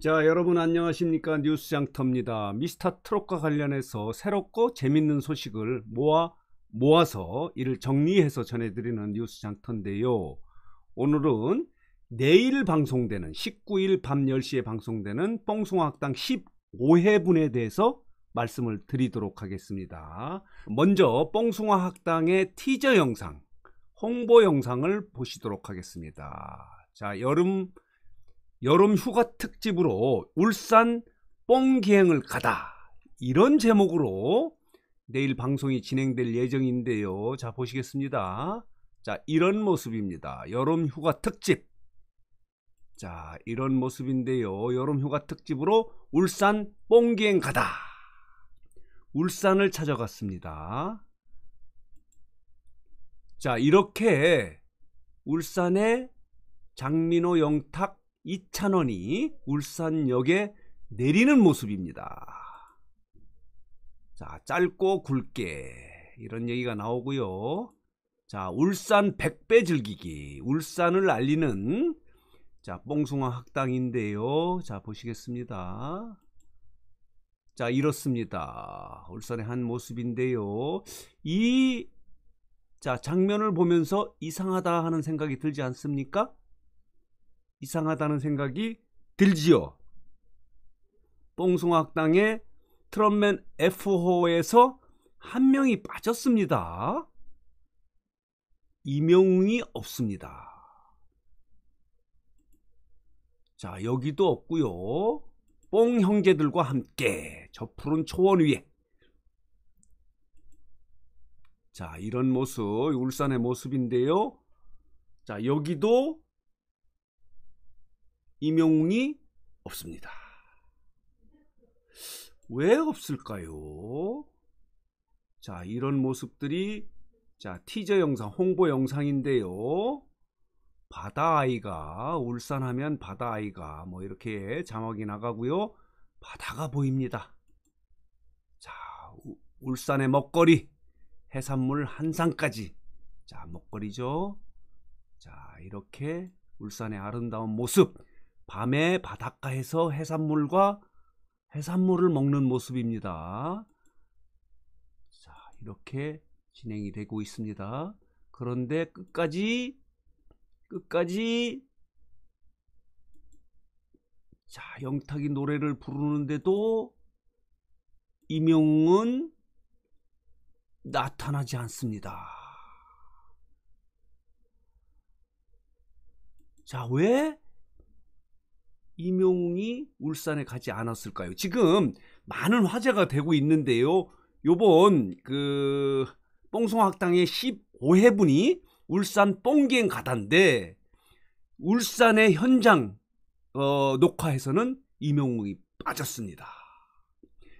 자 여러분 안녕하십니까 뉴스장터입니다. 미스터 트롯과 관련해서 새롭고 재밌는 소식을 모아 모아서 이를 정리해서 전해드리는 뉴스장터인데요. 오늘은 내일 방송되는 19일 밤 10시에 방송되는 뽕송학당 15회분에 대해서 말씀을 드리도록 하겠습니다. 먼저 뽕숭아 학당의 티저 영상, 홍보 영상을 보시도록 하겠습니다. 자, 여름 여름 휴가 특집으로 울산 뽕기행을 가다 이런 제목으로 내일 방송이 진행될 예정인데요. 자 보시겠습니다. 자 이런 모습입니다. 여름 휴가 특집 자 이런 모습인데요. 여름 휴가 특집으로 울산 뽕기행 가다 울산을 찾아갔습니다. 자 이렇게 울산의 장민호 영탁 이찬원이 울산역에 내리는 모습입니다. 자, 짧고 굵게 이런 얘기가 나오고요. 자, 울산 백배 즐기기. 울산을 알리는 자, 뽕숭아 학당인데요. 자, 보시겠습니다. 자, 이렇습니다. 울산의 한 모습인데요. 이 자, 장면을 보면서 이상하다 하는 생각이 들지 않습니까? 이상하다는 생각이 들지요. 뽕송학당의 트럼맨 F호에서 한 명이 빠졌습니다. 이명웅이 없습니다. 자 여기도 없고요. 뽕 형제들과 함께 저 푸른 초원 위에 자 이런 모습 울산의 모습인데요. 자 여기도 임영웅이 없습니다. 왜 없을까요? 자, 이런 모습들이 자, 티저 영상, 홍보 영상인데요. 바다아이가 울산하면 바다아이가 뭐 이렇게 자막이 나가고요. 바다가 보입니다. 자, 울산의 먹거리 해산물 한상까지 자, 먹거리죠. 자, 이렇게 울산의 아름다운 모습 밤에 바닷가에서 해산물과 해산물을 먹는 모습입니다. 자, 이렇게 진행이 되고 있습니다. 그런데 끝까지 끝까지 자, 영탁이 노래를 부르는데도 임영웅은 나타나지 않습니다. 자, 왜 임용웅이 울산에 가지 않았을까요? 지금 많은 화제가 되고 있는데요. 요번 그 뽕송학당의 15회분이 울산 뽕기행 가단데 울산의 현장 어, 녹화에서는 임용웅이 빠졌습니다.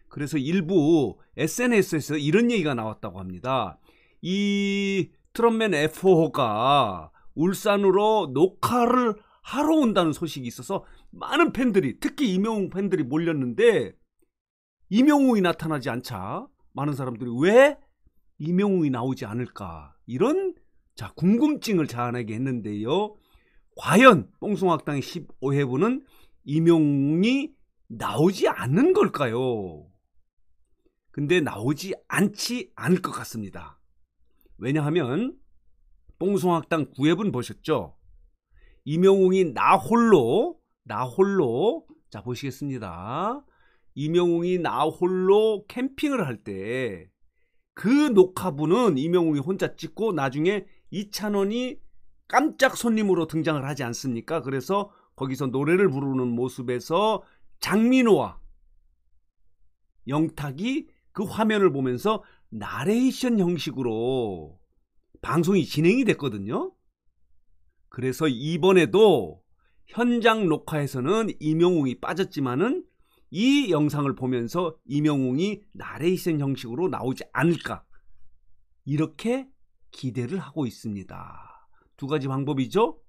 그래서 일부 SNS에서 이런 얘기가 나왔다고 합니다. 이 트럼맨 F4가 울산으로 녹화를 하러 온다는 소식이 있어서 많은 팬들이 특히 이명웅 팬들이 몰렸는데 이명웅이 나타나지 않자 많은 사람들이 왜 이명웅이 나오지 않을까 이런 자 궁금증을 자아내게 했는데요. 과연 뽕송학당의 15회부는 이명웅이 나오지 않는 걸까요? 근데 나오지 않지 않을 것 같습니다. 왜냐하면 뽕송학당 9회분 보셨죠? 이명웅이 나 홀로 나홀로 자 보시겠습니다. 이명웅이 나홀로 캠핑을 할 때 그 녹화부는 이명웅이 혼자 찍고 나중에 이찬원이 깜짝 손님으로 등장을 하지 않습니까? 그래서 거기서 노래를 부르는 모습에서 장민호와 영탁이 그 화면을 보면서 나레이션 형식으로 방송이 진행이 됐거든요. 그래서 이번에도 현장 녹화에서는 임영웅이 빠졌지만은 이 영상을 보면서 임영웅이 나레이션 형식으로 나오지 않을까 이렇게 기대를 하고 있습니다. 두 가지 방법이죠.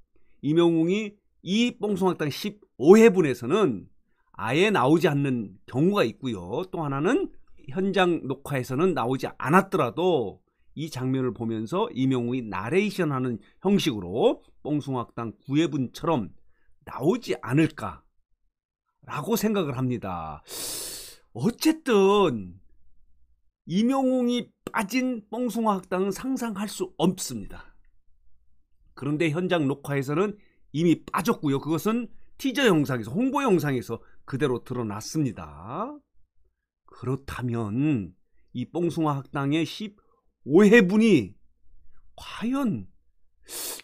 임영웅이 이 뽕송학당 15회분에서는 아예 나오지 않는 경우가 있고요. 또 하나는 현장 녹화에서는 나오지 않았더라도 이 장면을 보면서 임영웅이 나레이션하는 형식으로 뽕송학당 9회분처럼 나오지 않을까라고 생각을 합니다. 어쨌든 이명웅이 빠진 뽕숭아 학당은 상상할 수 없습니다. 그런데 현장 녹화에서는 이미 빠졌고요. 그것은 티저 영상에서 홍보 영상에서 그대로 드러났습니다. 그렇다면 이 뽕숭아 학당의 15회분이 과연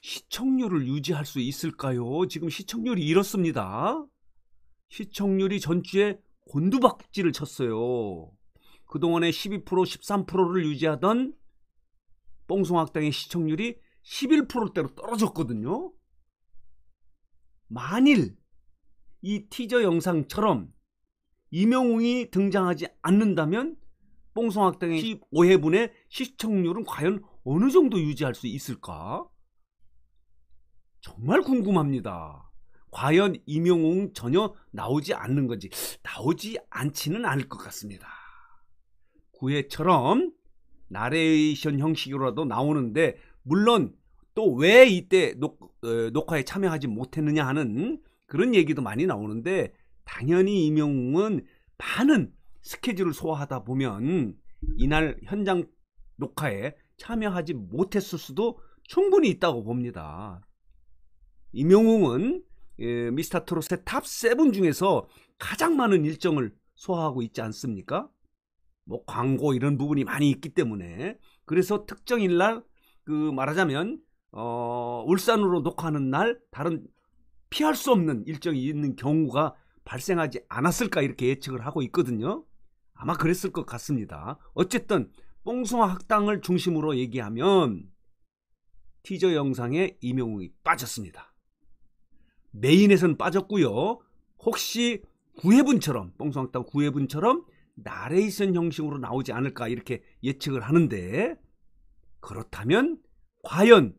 시청률을 유지할 수 있을까요? 지금 시청률이 이렇습니다. 시청률이 전주에 곤두박질을 쳤어요. 그동안에 12% 13%를 유지하던 뽕송학당의 시청률이 11%대로 떨어졌거든요. 만일 이 티저 영상처럼 이명웅이 등장하지 않는다면 뽕송학당의 15회분의 시청률은 과연 어느 정도 유지할 수 있을까? 정말 궁금합니다. 과연 임영웅 전혀 나오지 않는 건지 나오지 않지는 않을 것 같습니다. 구회처럼 나레이션 형식으로라도 나오는데 물론 또 왜 이때 녹, 어, 화에 참여하지 못했느냐 하는 그런 얘기도 많이 나오는데 당연히 임영웅은 많은 스케줄을 소화하다 보면 이날 현장 녹화에 참여하지 못했을 수도 충분히 있다고 봅니다. 임용웅은 예, 미스터 트롯의 탑7 중에서 가장 많은 일정을 소화하고 있지 않습니까? 뭐 광고 이런 부분이 많이 있기 때문에 그래서 특정일 날그 말하자면 어 울산으로 녹화하는 날 다른 피할 수 없는 일정이 있는 경우가 발생하지 않았을까 이렇게 예측을 하고 있거든요. 아마 그랬을 것 같습니다. 어쨌든 뽕숭아 학당을 중심으로 얘기하면 티저 영상에 이명웅이 빠졌습니다. 메인에선 빠졌고요. 혹시 구해분처럼뽕송학당구해분처럼 나레이션 형식으로 나오지 않을까 이렇게 예측을 하는데 그렇다면 과연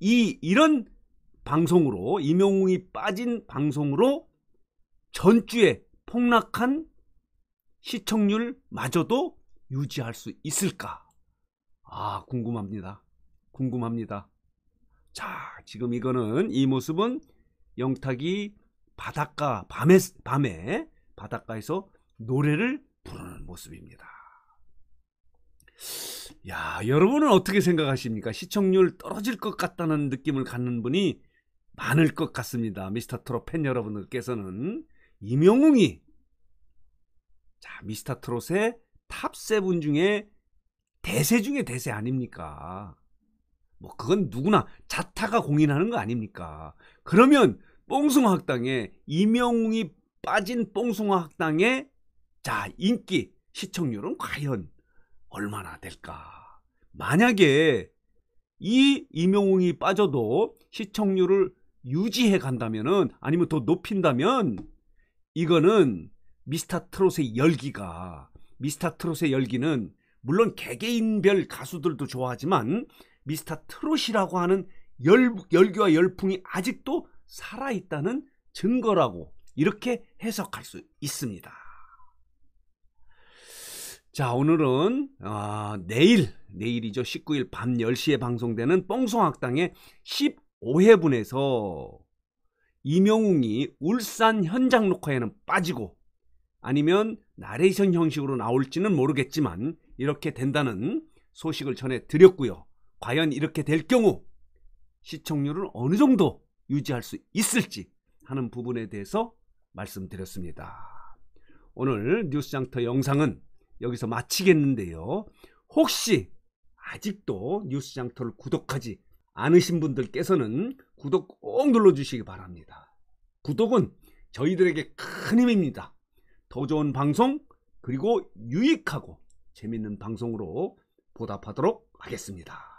이 이런 방송으로 임용웅이 빠진 방송으로 전주에 폭락한 시청률마저도 유지할 수 있을까? 아 궁금합니다. 궁금합니다. 자 지금 이거는 이 모습은 영탁이 바닷가 밤에 밤에 바닷가에서 노래를 부르는 모습입니다. 야, 여러분은 어떻게 생각하십니까? 시청률 떨어질 것 같다는 느낌을 갖는 분이 많을 것 같습니다. 미스터 트롯 팬 여러분들께서는 임영웅이 자, 미스터 트롯의 탑 세븐 중에 대세 중에 대세 아닙니까? 뭐 그건 누구나 자타가 공인하는 거 아닙니까? 그러면 뽕숭아 학당에 이명웅이 빠진 뽕숭아 학당에자 인기 시청률은 과연 얼마나 될까? 만약에 이 이명웅이 빠져도 시청률을 유지해 간다면은 아니면 더 높인다면 이거는 미스터 트롯의 열기가 미스터 트롯의 열기는 물론 개개인별 가수들도 좋아하지만 미스터 트롯이라고 하는 열, 열기와 열풍이 아직도 살아있다는 증거라고 이렇게 해석할 수 있습니다. 자 오늘은 아, 내일 내일이죠 19일 밤 10시에 방송되는 뽕송악당의 15회분에서 이명웅이 울산 현장 녹화에는 빠지고 아니면 나레이션 형식으로 나올지는 모르겠지만 이렇게 된다는 소식을 전해드렸고요. 과연 이렇게 될 경우 시청률을 어느 정도 유지할 수 있을지 하는 부분에 대해서 말씀드렸습니다. 오늘 뉴스장터 영상은 여기서 마치겠는데요. 혹시 아직도 뉴스장터를 구독하지 않으신 분들께서는 구독 꼭 눌러주시기 바랍니다. 구독은 저희들에게 큰 힘입니다. 더 좋은 방송 그리고 유익하고 재밌는 방송으로 보답하도록 하겠습니다.